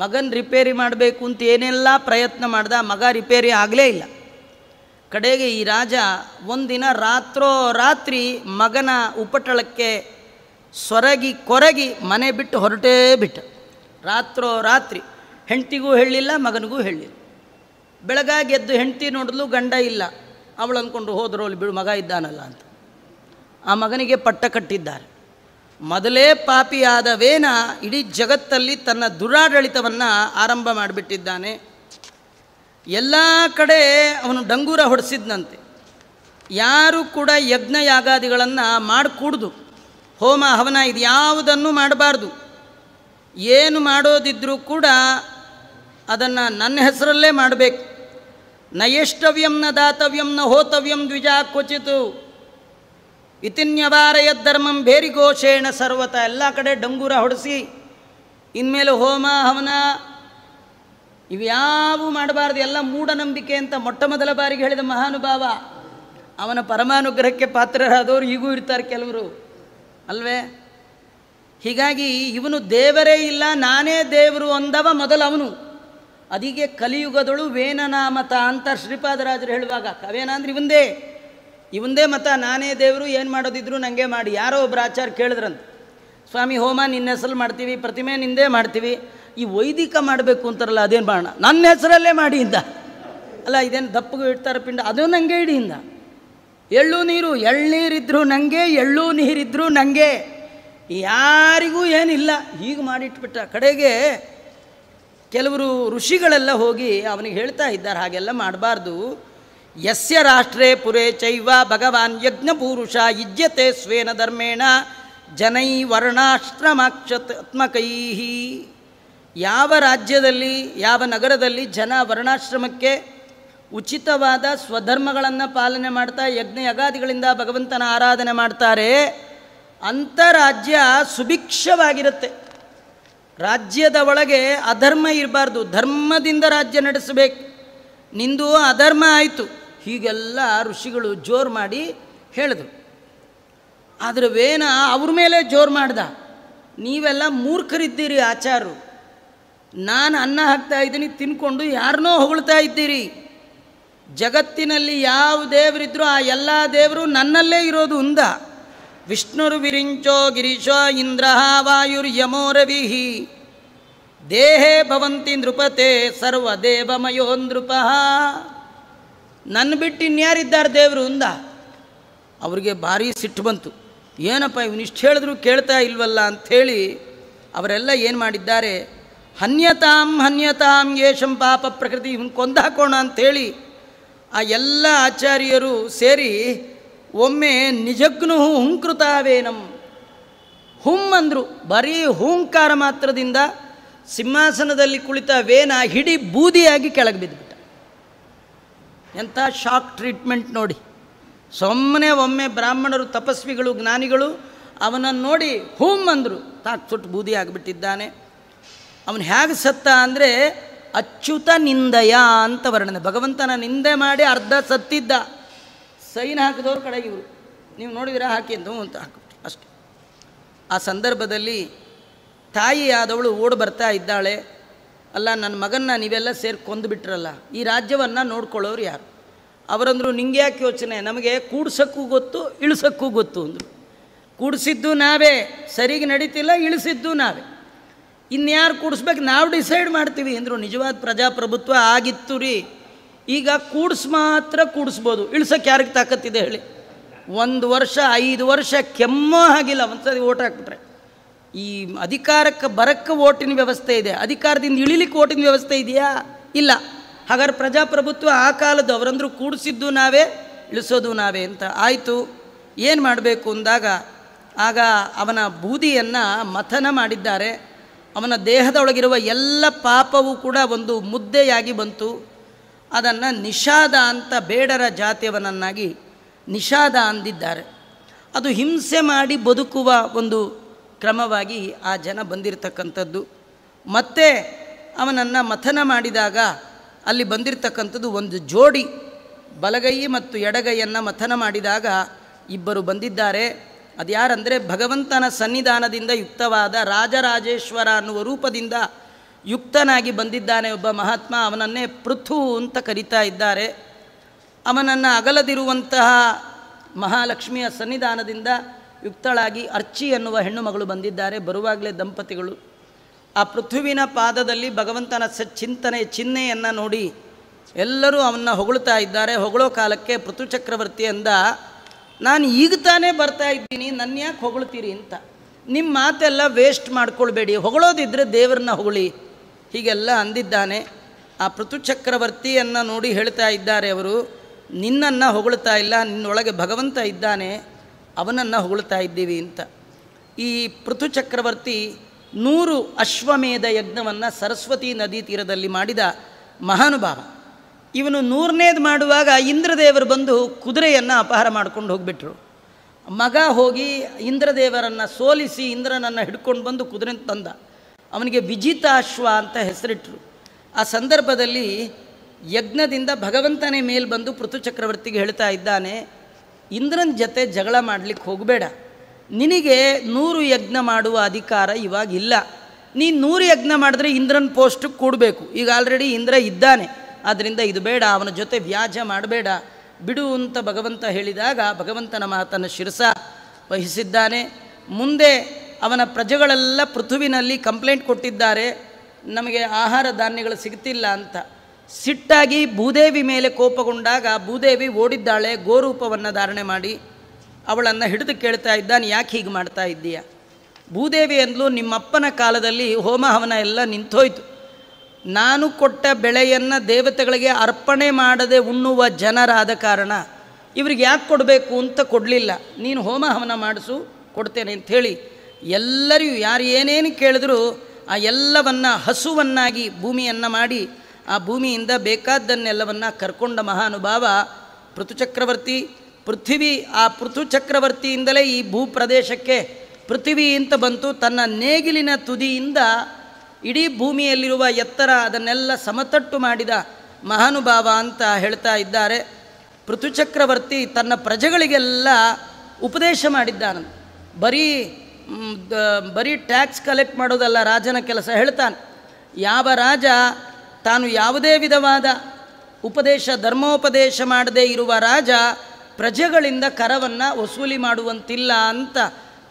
ಮಗನ ರಿಪೇರಿ ಮಾಡಬೇಕು ಅಂತ ಏನೆಲ್ಲ ಪ್ರಯತ್ನ ಮಾಡ್ದ ಮಗ ರಿಪೇರಿ ಆಗಲೇ ಇಲ್ಲ ಕಡೆಗೆ ಈ ರಾಜ ಒಂದಿನ ರಾತ್ರೋ ರಾತ್ರಿ ಮಗನ ಉಪಟಳಕ್ಕೆ ಸೊರಗಿ ಕೊರಗಿ ಮನೆ ಬಿಟ್ಟು ಹೊರಟೇ ಬಿಟ್ಟ ರಾತ್ರೋ ರಾತ್ರಿ ಹೆಂಡ್ತಿಗೂ ಹೇಳಿಲ್ಲ ಮಗನಿಗೂ ಹೇಳಿಲ್ಲ ಬೆಳಗಾಗಿ ಎದ್ದು ಹೆಂಡ್ತಿ ನೋಡಲು ಗಂಡ ಇಲ್ಲ ಅವಳು ಅಂದ್ಕೊಂಡು ಹೋದ್ರೋಲಿ ಬಿಡು ಮಗ ಇದ್ದಾನಲ್ಲ ಅಂತ ಆ ಮಗನಿಗೆ ಪಟ್ಟ ಕಟ್ಟಿದ್ದಾರೆ ಮೊದಲೇ ಪಾಪಿಯಾದ ವೇನ ಇಡೀ ಜಗತ್ತಲ್ಲಿ ತನ್ನ ದುರಾಡಳಿತವನ್ನು ಆರಂಭ ಮಾಡಿಬಿಟ್ಟಿದ್ದಾನೆ ಎಲ್ಲ ಕಡೆ ಅವನು ಡಂಗೂರ ಹೊಡೆಸಿದ್ನಂತೆ ಯಾರು ಕೂಡ ಯಜ್ಞಯಾಗಾದಿಗಳನ್ನು ಮಾಡಿಕೂಡ್ದು ಹೋಮ ಹವನ ಇದು ಯಾವುದನ್ನು ಮಾಡಬಾರ್ದು ಏನು ಮಾಡೋದಿದ್ರೂ ಕೂಡ ಅದನ್ನು ನನ್ನ ಹೆಸರಲ್ಲೇ ಮಾಡಬೇಕು ನ ಎಷ್ಟವ್ಯಂ ನ ದಾತವ್ಯಂ ನ ಹೋತವ್ಯಂ ದ್ವಿಜಾ ಕ್ವಚಿತು ಇತಿನ್ಯವಾರಯ ಧರ್ಮಂ ಭೇರಿಘೋಷೇಣ ಸರ್ವತ ಎಲ್ಲ ಕಡೆ ಡಂಗೂರ ಹೊಡೆಸಿ ಇನ್ಮೇಲೆ ಹೋಮ ಹವನ ಇವ್ಯಾವು ಮಾಡಬಾರ್ದು ಎಲ್ಲ ಮೂಢನಂಬಿಕೆ ಅಂತ ಮೊಟ್ಟ ಮೊದಲ ಬಾರಿಗೆ ಹೇಳಿದ ಮಹಾನುಭಾವ ಅವನ ಪರಮಾನುಗ್ರಹಕ್ಕೆ ಪಾತ್ರರಾದವರು ಈಗೂ ಇರ್ತಾರೆ ಕೆಲವರು ಅಲ್ವೇ ಹೀಗಾಗಿ ಇವನು ದೇವರೇ ಇಲ್ಲ ನಾನೇ ದೇವರು ಅಂದವ ಮೊದಲು ಅವನು ಅದಿಗೆ ಕಲಿಯುಗದಳು ವೇನನಾಮತ ಅಂತ ಶ್ರೀಪಾದರಾಜರು ಹೇಳುವಾಗ ಕವೇನ ಅಂದ್ರೆ ಇವಂದೇ ಇವಂದೇ ಮತ ನಾನೇ ದೇವರು ಏನು ಮಾಡೋದಿದ್ರು ನನಗೆ ಮಾಡಿ ಯಾರೋ ಒಬ್ಬರು ಆಚಾರ ಕೇಳಿದ್ರಂತ ಸ್ವಾಮಿ ಹೋಮ ನಿನ್ನ ಹೆಸರು ಮಾಡ್ತೀವಿ ಪ್ರತಿಮೆ ನಿಂದೇ ಮಾಡ್ತೀವಿ ಈ ವೈದಿಕ ಮಾಡಬೇಕು ಅಂತಾರಲ್ಲ ಅದೇನು ಮಾಡೋಣ ನನ್ನ ಹೆಸರಲ್ಲೇ ಮಾಡಿ ಇಂದ ಅಲ್ಲ ಇದೇನು ದಪ್ಪಗೂ ಇಡ್ತಾರೆ ಪಿಂಡ ಅದು ನನಗೆ ಇಡಿ ಇಂದ ಎಳ್ಳು ನೀರು ಎಳ್ನೀರಿದ್ರು ನನಗೆ ಎಳ್ಳು ನೀರಿದ್ರು ನನಗೆ ಯಾರಿಗೂ ಏನಿಲ್ಲ ಹೀಗೆ ಮಾಡಿಟ್ಬಿಟ್ಟ ಕಡೆಗೆ ಕೆಲವರು ಋಷಿಗಳೆಲ್ಲ ಹೋಗಿ ಅವನಿಗೆ ಹೇಳ್ತಾ ಇದ್ದಾರೆ ಹಾಗೆಲ್ಲ ಮಾಡಬಾರ್ದು ಯಸ್ಯ ರಾಷ್ಟ್ರೇ ಪುರೇ ಚೈವ ಭಗವಾನ್ ಯಜ್ಞಪುರುಷ ಯುಜ್ಯತೆ ಸ್ವೇನ ಧರ್ಮೇಣ ಜನೈ ವರ್ಣಾಶ್ರಮಾಕ್ಷತ್ಮಕೈ ಯಾವ ರಾಜ್ಯದಲ್ಲಿ ಯಾವ ನಗರದಲ್ಲಿ ಜನ ವರ್ಣಾಶ್ರಮಕ್ಕೆ ಉಚಿತವಾದ ಸ್ವಧರ್ಮಗಳನ್ನು ಪಾಲನೆ ಮಾಡ್ತಾ ಯಜ್ಞ ಯಗಾದಿಗಳಿಂದ ಭಗವಂತನ ಆರಾಧನೆ ಮಾಡ್ತಾರೆ ಅಂತರಾಜ್ಯ ಸುಭಿಕ್ಷವಾಗಿರುತ್ತೆ ರಾಜ್ಯದ ಒಳಗೆ ಅಧರ್ಮ ಇರಬಾರ್ದು ಧರ್ಮದಿಂದ ರಾಜ್ಯ ನಡೆಸಬೇಕು ನಿಂದು ಅಧರ್ಮ ಆಯಿತು ಹೀಗೆಲ್ಲ ಋಷಿಗಳು ಜೋರು ಮಾಡಿ ಹೇಳಿದ್ರು ಆದರೆ ವೇನ ಅವ್ರ ಮೇಲೆ ಜೋರು ಮಾಡ್ದ ನೀವೆಲ್ಲ ಮೂರ್ಖರಿದ್ದೀರಿ ಆಚಾರರು ನಾನು ಅನ್ನ ಹಾಕ್ತಾ ಇದ್ದೀನಿ ತಿನ್ಕೊಂಡು ಯಾರನ್ನೋ ಹೊಗಳ್ತಾ ಇದ್ದೀರಿ ಜಗತ್ತಿನಲ್ಲಿ ಯಾವ ದೇವರಿದ್ದರೂ ಆ ಎಲ್ಲ ದೇವರು ನನ್ನಲ್ಲೇ ಇರೋದು ಉಂದ ವಿಷ್ಣುರು ವಿರಿಂಚೋ ಗಿರೀಶೋ ಇಂದ್ರಹ ವಾಯುರ್ ರವಿಹಿ ದೇಹೇ ಭವಂತಿ ನೃಪತೆ ದೇವಮಯೋ ನೃಪ ನನ್ನ ಬಿಟ್ಟು ಇನ್ಯಾರಿದ್ದಾರೆ ದೇವರು ಅಂದ ಅವರಿಗೆ ಭಾರಿ ಸಿಟ್ಟು ಬಂತು ಏನಪ್ಪ ಇವನಿಷ್ಟು ಹೇಳಿದ್ರು ಕೇಳ್ತಾ ಇಲ್ವಲ್ಲ ಅಂಥೇಳಿ ಅವರೆಲ್ಲ ಏನು ಮಾಡಿದ್ದಾರೆ ಹನ್ಯತಾಂ ಹನ್ಯತಾಂ ಯೇಷಂ ಪಾಪ ಪ್ರಕೃತಿ ಇವನು ಕೊಂದು ಹಾಕೋಣ ಅಂಥೇಳಿ ಆ ಎಲ್ಲ ಆಚಾರ್ಯರು ಸೇರಿ ಒಮ್ಮೆ ನಿಜಗ್ನು ಹುಂಕೃತಾವೇನಂ ಹುಂ ಅಂದರು ಬರೀ ಹೂಂಕಾರ ಮಾತ್ರದಿಂದ ಸಿಂಹಾಸನದಲ್ಲಿ ಕುಳಿತ ವೇನ ಹಿಡಿ ಬೂದಿಯಾಗಿ ಕೆಳಗೆ ಬಿದ್ದರು ಎಂಥ ಶಾಕ್ ಟ್ರೀಟ್ಮೆಂಟ್ ನೋಡಿ ಸುಮ್ಮನೆ ಒಮ್ಮೆ ಬ್ರಾಹ್ಮಣರು ತಪಸ್ವಿಗಳು ಜ್ಞಾನಿಗಳು ಅವನನ್ನು ನೋಡಿ ಹೂಮ್ ಅಂದರು ತಾಕ್ ಸುಟ್ಟು ಬೂದಿ ಆಗಿಬಿಟ್ಟಿದ್ದಾನೆ ಅವನು ಹೇಗೆ ಸತ್ತ ಅಂದರೆ ಅಚ್ಯುತ ನಿಂದಯ ಅಂತ ವರ್ಣನೆ ಭಗವಂತನ ನಿಂದೆ ಮಾಡಿ ಅರ್ಧ ಸತ್ತಿದ್ದ ಸೈನ್ ಹಾಕಿದವ್ರ ಕಡೆಗೆ ಇವರು ನೀವು ನೋಡಿದಿರ ಹಾಕಿ ಅಂತ ಅಂತ ಹಾಕಿಬಿಟ್ಟು ಅಷ್ಟೆ ಆ ಸಂದರ್ಭದಲ್ಲಿ ತಾಯಿಯಾದವಳು ಓಡಿ ಬರ್ತಾ ಇದ್ದಾಳೆ ಅಲ್ಲ ನನ್ನ ಮಗನ್ನ ನೀವೆಲ್ಲ ಸೇರಿ ಕೊಂದುಬಿಟ್ರಲ್ಲ ಈ ರಾಜ್ಯವನ್ನು ನೋಡ್ಕೊಳ್ಳೋರು ಯಾರು ಅವರಂದರು ನಿಂಗೆ ಯಾಕೆ ಯೋಚನೆ ನಮಗೆ ಕೂಡ್ಸೋಕ್ಕೂ ಗೊತ್ತು ಇಳಿಸೋಕ್ಕೂ ಗೊತ್ತು ಅಂದರು ಕೂಡಿಸಿದ್ದು ನಾವೇ ಸರಿಗೆ ನಡೀತಿಲ್ಲ ಇಳಿಸಿದ್ದು ನಾವೇ ಇನ್ಯಾರು ಕೂಡಿಸ್ಬೇಕು ನಾವು ಡಿಸೈಡ್ ಮಾಡ್ತೀವಿ ಅಂದರು ನಿಜವಾದ ಪ್ರಜಾಪ್ರಭುತ್ವ ಆಗಿತ್ತು ರೀ ಈಗ ಕೂಡಿಸ್ ಮಾತ್ರ ಕೂಡಿಸ್ಬೋದು ಇಳಿಸೋಕೆ ಯಾರಿಗೆ ತಾಕತ್ತಿದೆ ಹೇಳಿ ಒಂದು ವರ್ಷ ಐದು ವರ್ಷ ಕೆಮ್ಮೋ ಆಗಿಲ್ಲ ಒಂದು ಸರಿ ಓಟ್ ಹಾಕ್ಬಿಟ್ರೆ ಈ ಅಧಿಕಾರಕ್ಕೆ ಬರಕ್ಕೆ ಓಟಿನ ವ್ಯವಸ್ಥೆ ಇದೆ ಅಧಿಕಾರದಿಂದ ಇಳಿಲಿಕ್ಕೆ ಓಟಿನ ವ್ಯವಸ್ಥೆ ಇದೆಯಾ ಇಲ್ಲ ಹಾಗಾದ್ರೆ ಪ್ರಜಾಪ್ರಭುತ್ವ ಆ ಕಾಲದ್ದು ಅವರಂದ್ರೂ ಕೂಡಿಸಿದ್ದು ನಾವೇ ಇಳಿಸೋದು ನಾವೇ ಅಂತ ಆಯಿತು ಏನು ಮಾಡಬೇಕು ಅಂದಾಗ ಆಗ ಅವನ ಬೂದಿಯನ್ನು ಮಥನ ಮಾಡಿದ್ದಾರೆ ಅವನ ದೇಹದೊಳಗಿರುವ ಎಲ್ಲ ಪಾಪವೂ ಕೂಡ ಒಂದು ಮುದ್ದೆಯಾಗಿ ಬಂತು ಅದನ್ನು ನಿಷಾದ ಅಂತ ಬೇಡರ ಜಾತಿಯವನನ್ನಾಗಿ ನಿಷಾದ ಅಂದಿದ್ದಾರೆ ಅದು ಹಿಂಸೆ ಮಾಡಿ ಬದುಕುವ ಒಂದು ಕ್ರಮವಾಗಿ ಆ ಜನ ಬಂದಿರತಕ್ಕಂಥದ್ದು ಮತ್ತೆ ಅವನನ್ನು ಮಥನ ಮಾಡಿದಾಗ ಅಲ್ಲಿ ಬಂದಿರತಕ್ಕಂಥದ್ದು ಒಂದು ಜೋಡಿ ಬಲಗೈ ಮತ್ತು ಎಡಗೈಯನ್ನು ಮಥನ ಮಾಡಿದಾಗ ಇಬ್ಬರು ಬಂದಿದ್ದಾರೆ ಅದು ಯಾರಂದರೆ ಭಗವಂತನ ಸನ್ನಿಧಾನದಿಂದ ಯುಕ್ತವಾದ ರಾಜರಾಜೇಶ್ವರ ಅನ್ನುವ ರೂಪದಿಂದ ಯುಕ್ತನಾಗಿ ಬಂದಿದ್ದಾನೆ ಒಬ್ಬ ಮಹಾತ್ಮ ಅವನನ್ನೇ ಪೃಥು ಅಂತ ಕರೀತಾ ಇದ್ದಾರೆ ಅವನನ್ನು ಅಗಲದಿರುವಂತಹ ಮಹಾಲಕ್ಷ್ಮಿಯ ಸನ್ನಿಧಾನದಿಂದ ಯುಕ್ತಳಾಗಿ ಅರ್ಚಿ ಎನ್ನುವ ಹೆಣ್ಣು ಮಗಳು ಬಂದಿದ್ದಾರೆ ಬರುವಾಗಲೇ ದಂಪತಿಗಳು ಆ ಪೃಥ್ವಿನ ಪಾದದಲ್ಲಿ ಭಗವಂತನ ಸ ಚಿಂತನೆ ಚಿಹ್ನೆಯನ್ನು ನೋಡಿ ಎಲ್ಲರೂ ಅವನ್ನ ಹೊಗಳ್ತಾ ಇದ್ದಾರೆ ಹೊಗಳೋ ಕಾಲಕ್ಕೆ ಪೃಥು ಚಕ್ರವರ್ತಿ ಅಂದ ನಾನು ಈಗ ತಾನೇ ಬರ್ತಾ ಇದ್ದೀನಿ ನನ್ನ ಯಾಕೆ ಹೊಗಳ್ತೀರಿ ಅಂತ ನಿಮ್ಮ ಮಾತೆಲ್ಲ ವೇಸ್ಟ್ ಮಾಡ್ಕೊಳ್ಬೇಡಿ ಹೊಗಳೋದಿದ್ದರೆ ದೇವರನ್ನ ಹೊಗಳಿ ಹೀಗೆಲ್ಲ ಅಂದಿದ್ದಾನೆ ಆ ಪೃಥು ಚಕ್ರವರ್ತಿಯನ್ನು ನೋಡಿ ಹೇಳ್ತಾ ಇದ್ದಾರೆ ಅವರು ನಿನ್ನನ್ನು ಹೊಗಳ್ತಾ ಇಲ್ಲ ನಿನ್ನೊಳಗೆ ಭಗವಂತ ಇದ್ದಾನೆ ಅವನನ್ನು ಹೊಗಳ್ತಾ ಇದ್ದೀವಿ ಅಂತ ಈ ಪೃಥು ಚಕ್ರವರ್ತಿ ನೂರು ಅಶ್ವಮೇಧ ಯಜ್ಞವನ್ನು ಸರಸ್ವತಿ ನದಿ ತೀರದಲ್ಲಿ ಮಾಡಿದ ಮಹಾನುಭಾವ ಇವನು ನೂರನೇದು ಮಾಡುವಾಗ ಇಂದ್ರದೇವರು ಬಂದು ಕುದುರೆಯನ್ನು ಅಪಹಾರ ಮಾಡ್ಕೊಂಡು ಹೋಗಿಬಿಟ್ರು ಮಗ ಹೋಗಿ ಇಂದ್ರದೇವರನ್ನು ಸೋಲಿಸಿ ಇಂದ್ರನನ್ನು ಹಿಡ್ಕೊಂಡು ಬಂದು ಕುದುರೆ ತಂದ ಅವನಿಗೆ ವಿಜಿತಾಶ್ವ ಅಂತ ಹೆಸರಿಟ್ಟರು ಆ ಸಂದರ್ಭದಲ್ಲಿ ಯಜ್ಞದಿಂದ ಭಗವಂತನೇ ಮೇಲೆ ಬಂದು ಪೃಥು ಚಕ್ರವರ್ತಿಗೆ ಹೇಳ್ತಾ ಇದ್ದಾನೆ ಇಂದ್ರನ ಜೊತೆ ಜಗಳ ಮಾಡಲಿಕ್ಕೆ ಹೋಗಬೇಡ ನಿನಗೆ ನೂರು ಯಜ್ಞ ಮಾಡುವ ಅಧಿಕಾರ ಇವಾಗಿಲ್ಲ ನೀನು ನೂರು ಯಜ್ಞ ಮಾಡಿದ್ರೆ ಇಂದ್ರನ ಪೋಸ್ಟಿಗೆ ಕೂಡಬೇಕು ಈಗ ಆಲ್ರೆಡಿ ಇಂದ್ರ ಇದ್ದಾನೆ ಆದ್ದರಿಂದ ಇದು ಬೇಡ ಅವನ ಜೊತೆ ವ್ಯಾಜ ಮಾಡಬೇಡ ಬಿಡು ಅಂತ ಭಗವಂತ ಹೇಳಿದಾಗ ಭಗವಂತನ ಮಾತನ್ನು ಶಿರಸ ವಹಿಸಿದ್ದಾನೆ ಮುಂದೆ ಅವನ ಪ್ರಜೆಗಳೆಲ್ಲ ಪೃಥುವಿನಲ್ಲಿ ಕಂಪ್ಲೇಂಟ್ ಕೊಟ್ಟಿದ್ದಾರೆ ನಮಗೆ ಆಹಾರ ಧಾನ್ಯಗಳು ಸಿಗ್ತಿಲ್ಲ ಅಂತ ಸಿಟ್ಟಾಗಿ ಭೂದೇವಿ ಮೇಲೆ ಕೋಪಗೊಂಡಾಗ ಭೂದೇವಿ ಓಡಿದ್ದಾಳೆ ಗೋರೂಪವನ್ನು ಧಾರಣೆ ಮಾಡಿ ಅವಳನ್ನು ಹಿಡಿದು ಕೇಳ್ತಾ ಇದ್ದಾನೆ ಯಾಕೆ ಹೀಗೆ ಮಾಡ್ತಾ ಇದ್ದೀಯ ಭೂದೇವಿ ಅಂದಲು ನಿಮ್ಮಪ್ಪನ ಕಾಲದಲ್ಲಿ ಹೋಮ ಹವನ ಎಲ್ಲ ನಿಂತೋಯ್ತು ನಾನು ಕೊಟ್ಟ ಬೆಳೆಯನ್ನು ದೇವತೆಗಳಿಗೆ ಅರ್ಪಣೆ ಮಾಡದೆ ಉಣ್ಣುವ ಜನರಾದ ಕಾರಣ ಇವ್ರಿಗೆ ಯಾಕೆ ಕೊಡಬೇಕು ಅಂತ ಕೊಡಲಿಲ್ಲ ನೀನು ಹೋಮ ಹವನ ಮಾಡಿಸು ಕೊಡ್ತೇನೆ ಅಂಥೇಳಿ ಎಲ್ಲರಿಗೂ ಯಾರು ಏನೇನು ಕೇಳಿದ್ರು ಆ ಎಲ್ಲವನ್ನು ಹಸುವನ್ನಾಗಿ ಭೂಮಿಯನ್ನು ಮಾಡಿ ಆ ಭೂಮಿಯಿಂದ ಬೇಕಾದ್ದನ್ನೆಲ್ಲವನ್ನು ಕರ್ಕೊಂಡ ಮಹಾನುಭಾವ ಪೃಥುಚಕ್ರವರ್ತಿ ಪೃಥ್ವಿ ಆ ಪೃಥುಚಕ್ರವರ್ತಿಯಿಂದಲೇ ಈ ಭೂ ಪ್ರದೇಶಕ್ಕೆ ಪೃಥ್ವಿ ಅಂತ ಬಂತು ತನ್ನ ನೇಗಿಲಿನ ತುದಿಯಿಂದ ಇಡೀ ಭೂಮಿಯಲ್ಲಿರುವ ಎತ್ತರ ಅದನ್ನೆಲ್ಲ ಸಮತಟ್ಟು ಮಾಡಿದ ಮಹಾನುಭಾವ ಅಂತ ಹೇಳ್ತಾ ಇದ್ದಾರೆ ಪೃಥುಚಕ್ರವರ್ತಿ ತನ್ನ ಪ್ರಜೆಗಳಿಗೆಲ್ಲ ಉಪದೇಶ ಮಾಡಿದ್ದಾನೆ ಬರೀ ಬರೀ ಟ್ಯಾಕ್ಸ್ ಕಲೆಕ್ಟ್ ಮಾಡೋದಲ್ಲ ರಾಜನ ಕೆಲಸ ಹೇಳ್ತಾನೆ ಯಾವ ರಾಜ ತಾನು ಯಾವುದೇ ವಿಧವಾದ ಉಪದೇಶ ಧರ್ಮೋಪದೇಶ ಮಾಡದೇ ಇರುವ ರಾಜ ಪ್ರಜೆಗಳಿಂದ ಕರವನ್ನು ವಸೂಲಿ ಮಾಡುವಂತಿಲ್ಲ ಅಂತ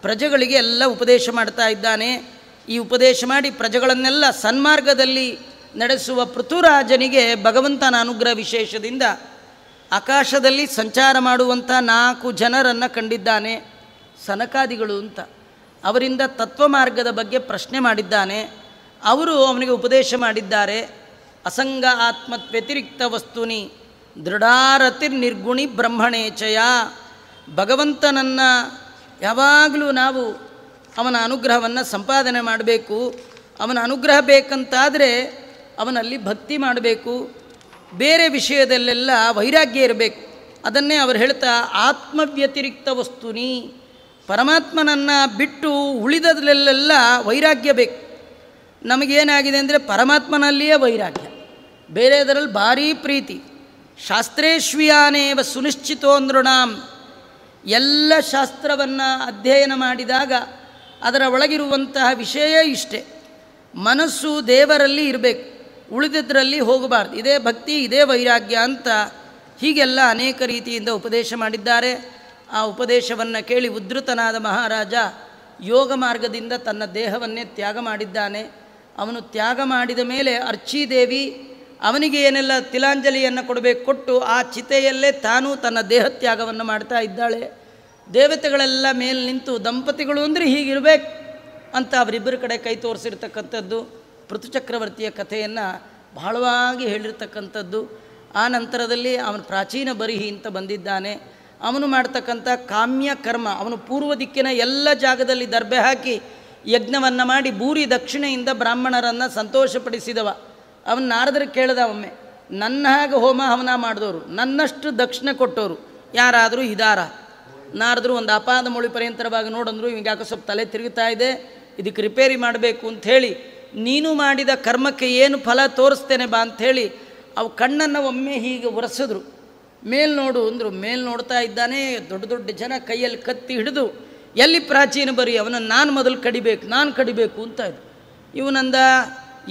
ಪ್ರಜೆಗಳಿಗೆ ಎಲ್ಲ ಉಪದೇಶ ಮಾಡ್ತಾ ಇದ್ದಾನೆ ಈ ಉಪದೇಶ ಮಾಡಿ ಪ್ರಜೆಗಳನ್ನೆಲ್ಲ ಸನ್ಮಾರ್ಗದಲ್ಲಿ ನಡೆಸುವ ಪೃಥುರಾಜನಿಗೆ ಭಗವಂತನ ಅನುಗ್ರಹ ವಿಶೇಷದಿಂದ ಆಕಾಶದಲ್ಲಿ ಸಂಚಾರ ಮಾಡುವಂಥ ನಾಲ್ಕು ಜನರನ್ನು ಕಂಡಿದ್ದಾನೆ ಸನಕಾದಿಗಳು ಅಂತ ಅವರಿಂದ ತತ್ವಮಾರ್ಗದ ಬಗ್ಗೆ ಪ್ರಶ್ನೆ ಮಾಡಿದ್ದಾನೆ ಅವರು ಅವನಿಗೆ ಉಪದೇಶ ಮಾಡಿದ್ದಾರೆ ಅಸಂಗ ಆತ್ಮತ್ವ್ಯತಿರಿಕ್ತ ವಸ್ತುನಿ ನಿರ್ಗುಣಿ ಬ್ರಹ್ಮಣೇಚಯ ಭಗವಂತನನ್ನು ಯಾವಾಗಲೂ ನಾವು ಅವನ ಅನುಗ್ರಹವನ್ನು ಸಂಪಾದನೆ ಮಾಡಬೇಕು ಅವನ ಅನುಗ್ರಹ ಬೇಕಂತಾದರೆ ಅವನಲ್ಲಿ ಭಕ್ತಿ ಮಾಡಬೇಕು ಬೇರೆ ವಿಷಯದಲ್ಲೆಲ್ಲ ವೈರಾಗ್ಯ ಇರಬೇಕು ಅದನ್ನೇ ಅವರು ಹೇಳ್ತಾ ಆತ್ಮವ್ಯತಿರಿಕ್ತ ವಸ್ತುನಿ ಪರಮಾತ್ಮನನ್ನು ಬಿಟ್ಟು ಉಳಿದದಲ್ಲೆಲ್ಲ ವೈರಾಗ್ಯ ಬೇಕು ನಮಗೇನಾಗಿದೆ ಅಂದರೆ ಪರಮಾತ್ಮನಲ್ಲಿಯೇ ವೈರಾಗ್ಯ ಬೇರೆದರಲ್ಲಿ ಭಾರೀ ಪ್ರೀತಿ ಶಾಸ್ತ್ರೇಶ್ವಿಯಾನೇವ ಸುನಿಶ್ಚಿತೋ ಎಲ್ಲ ಶಾಸ್ತ್ರವನ್ನು ಅಧ್ಯಯನ ಮಾಡಿದಾಗ ಅದರ ಒಳಗಿರುವಂತಹ ವಿಷಯ ಇಷ್ಟೆ ಮನಸ್ಸು ದೇವರಲ್ಲಿ ಇರಬೇಕು ಉಳಿದದರಲ್ಲಿ ಹೋಗಬಾರ್ದು ಇದೇ ಭಕ್ತಿ ಇದೇ ವೈರಾಗ್ಯ ಅಂತ ಹೀಗೆಲ್ಲ ಅನೇಕ ರೀತಿಯಿಂದ ಉಪದೇಶ ಮಾಡಿದ್ದಾರೆ ಆ ಉಪದೇಶವನ್ನು ಕೇಳಿ ಉದ್ಧತನಾದ ಮಹಾರಾಜ ಯೋಗ ಮಾರ್ಗದಿಂದ ತನ್ನ ದೇಹವನ್ನೇ ತ್ಯಾಗ ಮಾಡಿದ್ದಾನೆ ಅವನು ತ್ಯಾಗ ಮಾಡಿದ ಮೇಲೆ ಅರ್ಚಿದೇವಿ ಅವನಿಗೆ ಏನೆಲ್ಲ ತಿಲಾಂಜಲಿಯನ್ನು ಕೊಡಬೇಕು ಕೊಟ್ಟು ಆ ಚಿತೆಯಲ್ಲೇ ತಾನು ತನ್ನ ದೇಹತ್ಯಾಗವನ್ನು ಮಾಡ್ತಾ ಇದ್ದಾಳೆ ದೇವತೆಗಳೆಲ್ಲ ಮೇಲೆ ನಿಂತು ದಂಪತಿಗಳು ಅಂದರೆ ಹೀಗಿರಬೇಕು ಅಂತ ಅವರಿಬ್ಬರ ಕಡೆ ಕೈ ತೋರಿಸಿರ್ತಕ್ಕಂಥದ್ದು ಚಕ್ರವರ್ತಿಯ ಕಥೆಯನ್ನು ಬಹಳವಾಗಿ ಹೇಳಿರ್ತಕ್ಕಂಥದ್ದು ಆ ನಂತರದಲ್ಲಿ ಅವನು ಪ್ರಾಚೀನ ಬರಿಹಿ ಅಂತ ಬಂದಿದ್ದಾನೆ ಅವನು ಮಾಡ್ತಕ್ಕಂಥ ಕಾಮ್ಯ ಕರ್ಮ ಅವನು ಪೂರ್ವ ದಿಕ್ಕಿನ ಎಲ್ಲ ಜಾಗದಲ್ಲಿ ದರ್ಬೆ ಹಾಕಿ ಯಜ್ಞವನ್ನು ಮಾಡಿ ಭೂರಿ ದಕ್ಷಿಣೆಯಿಂದ ಬ್ರಾಹ್ಮಣರನ್ನು ಸಂತೋಷಪಡಿಸಿದವ ಅವನು ನಾರದರು ಕೇಳಿದ ಒಮ್ಮೆ ನನ್ನ ಹಾಗೆ ಹೋಮ ಹವನ ಮಾಡಿದವರು ನನ್ನಷ್ಟು ದಕ್ಷಿಣ ಕೊಟ್ಟವರು ಯಾರಾದರೂ ಇದಾರ ನಾರದರು ಒಂದು ಅಪಾದ ಮೊಳಿ ಪರ್ಯಂತರವಾಗಿ ನೋಡಂದ್ರು ಇವಾಗ ಯಾಕೋ ಸ್ವಲ್ಪ ತಲೆ ತಿರುಗುತ್ತಾ ಇದೆ ಇದಕ್ಕೆ ರಿಪೇರಿ ಮಾಡಬೇಕು ಅಂಥೇಳಿ ನೀನು ಮಾಡಿದ ಕರ್ಮಕ್ಕೆ ಏನು ಫಲ ತೋರಿಸ್ತೇನೆ ಬಾ ಅಂಥೇಳಿ ಅವು ಕಣ್ಣನ್ನು ಒಮ್ಮೆ ಹೀಗೆ ಒರೆಸಿದ್ರು ಮೇಲ್ ನೋಡು ಅಂದರು ಮೇಲ್ ನೋಡ್ತಾ ಇದ್ದಾನೆ ದೊಡ್ಡ ದೊಡ್ಡ ಜನ ಕೈಯಲ್ಲಿ ಕತ್ತಿ ಹಿಡಿದು ಎಲ್ಲಿ ಪ್ರಾಚೀನ ಬರೀ ಅವನನ್ನು ನಾನು ಮೊದಲು ಕಡಿಬೇಕು ನಾನು ಕಡಿಬೇಕು ಅಂತ ಇದ್ದರು ಇವನಂದ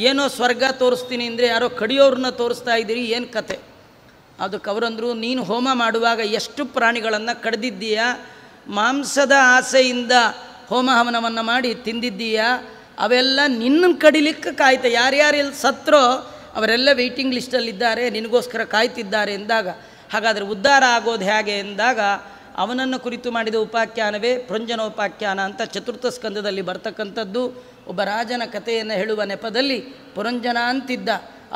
ಏನೋ ಸ್ವರ್ಗ ತೋರಿಸ್ತೀನಿ ಅಂದರೆ ಯಾರೋ ಕಡಿಯೋರನ್ನ ತೋರಿಸ್ತಾ ಇದ್ದೀರಿ ಏನು ಕತೆ ಅದಕ್ಕೆ ಅವರಂದರು ನೀನು ಹೋಮ ಮಾಡುವಾಗ ಎಷ್ಟು ಪ್ರಾಣಿಗಳನ್ನು ಕಡ್ದಿದ್ದೀಯಾ ಮಾಂಸದ ಆಸೆಯಿಂದ ಹೋಮ ಹವನವನ್ನು ಮಾಡಿ ತಿಂದಿದ್ದೀಯಾ ಅವೆಲ್ಲ ನಿನ್ನ ಕಡಿಲಿಕ್ಕೆ ಕಾಯ್ತ ಯಾರ್ಯಾರೆಲ್ಲಿ ಸತ್ರೋ ಅವರೆಲ್ಲ ವೆಯ್ಟಿಂಗ್ ಲಿಸ್ಟಲ್ಲಿದ್ದಾರೆ ನಿನಗೋಸ್ಕರ ಕಾಯ್ತಿದ್ದಾರೆ ಎಂದಾಗ ಹಾಗಾದರೆ ಉದ್ಧಾರ ಆಗೋದು ಹೇಗೆ ಎಂದಾಗ ಅವನನ್ನು ಕುರಿತು ಮಾಡಿದ ಉಪಾಖ್ಯಾನವೇ ಪ್ರಂಜನ ಉಪಾಖ್ಯಾನ ಅಂತ ಚತುರ್ಥ ಸ್ಕಂದದಲ್ಲಿ ಬರ್ತಕ್ಕಂಥದ್ದು ಒಬ್ಬ ರಾಜನ ಕಥೆಯನ್ನು ಹೇಳುವ ನೆಪದಲ್ಲಿ ಪುರಂಜನ ಅಂತಿದ್ದ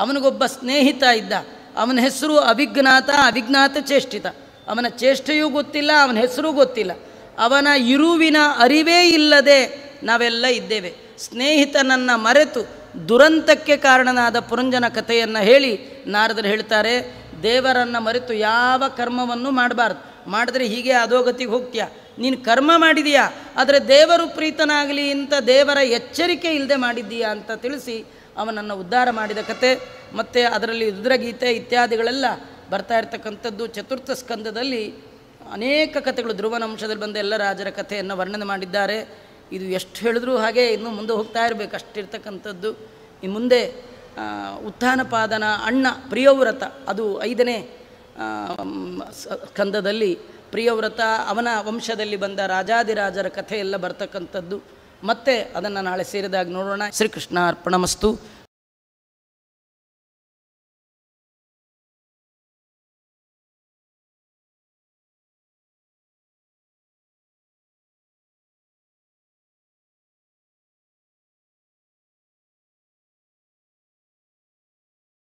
ಅವನಿಗೊಬ್ಬ ಸ್ನೇಹಿತ ಇದ್ದ ಅವನ ಹೆಸರು ಅಭಿಜ್ಞಾತ ಅವಿಜ್ಞಾತ ಚೇಷ್ಟಿತ ಅವನ ಚೇಷ್ಟೆಯೂ ಗೊತ್ತಿಲ್ಲ ಅವನ ಹೆಸರೂ ಗೊತ್ತಿಲ್ಲ ಅವನ ಇರುವಿನ ಅರಿವೇ ಇಲ್ಲದೆ ನಾವೆಲ್ಲ ಇದ್ದೇವೆ ಸ್ನೇಹಿತನನ್ನು ಮರೆತು ದುರಂತಕ್ಕೆ ಕಾರಣನಾದ ಪುರಂಜನ ಕಥೆಯನ್ನು ಹೇಳಿ ನಾರದರು ಹೇಳ್ತಾರೆ ದೇವರನ್ನು ಮರೆತು ಯಾವ ಕರ್ಮವನ್ನು ಮಾಡಬಾರ್ದು ಮಾಡಿದ್ರೆ ಹೀಗೆ ಅಧೋಗತಿಗೆ ಹೋಗ್ತೀಯ ನೀನು ಕರ್ಮ ಮಾಡಿದೀಯಾ ಆದರೆ ದೇವರು ಪ್ರೀತನಾಗಲಿ ಇಂಥ ದೇವರ ಎಚ್ಚರಿಕೆ ಇಲ್ಲದೆ ಮಾಡಿದ್ದೀಯಾ ಅಂತ ತಿಳಿಸಿ ಅವನನ್ನು ಉದ್ಧಾರ ಮಾಡಿದ ಕತೆ ಮತ್ತು ಅದರಲ್ಲಿ ರುದ್ರಗೀತೆ ಇತ್ಯಾದಿಗಳೆಲ್ಲ ಬರ್ತಾ ಇರತಕ್ಕಂಥದ್ದು ಚತುರ್ಥ ಸ್ಕಂದದಲ್ಲಿ ಅನೇಕ ಕಥೆಗಳು ಧ್ರುವನ ಅಂಶದಲ್ಲಿ ಬಂದ ಎಲ್ಲ ರಾಜರ ಕಥೆಯನ್ನು ವರ್ಣನೆ ಮಾಡಿದ್ದಾರೆ ಇದು ಎಷ್ಟು ಹೇಳಿದ್ರೂ ಹಾಗೆ ಇನ್ನೂ ಮುಂದೆ ಹೋಗ್ತಾ ಇರಬೇಕು ಅಷ್ಟಿರ್ತಕ್ಕಂಥದ್ದು ಈ ಮುಂದೆ ಉತ್ಥಾನಪಾದನ ಅಣ್ಣ ಪ್ರಿಯವ್ರತ ಅದು ಐದನೇ ಸ್ಕಂದದಲ್ಲಿ ಪ್ರಿಯವ್ರತ ಅವನ ವಂಶದಲ್ಲಿ ಬಂದ ರಾಜಾದಿರಾಜರ ಕಥೆ ಎಲ್ಲ ಬರ್ತಕ್ಕಂಥದ್ದು ಮತ್ತೆ ಅದನ್ನು ನಾಳೆ ಸೇರಿದಾಗ ನೋಡೋಣ ಶ್ರೀಕೃಷ್ಣ ಅರ್ಪಣ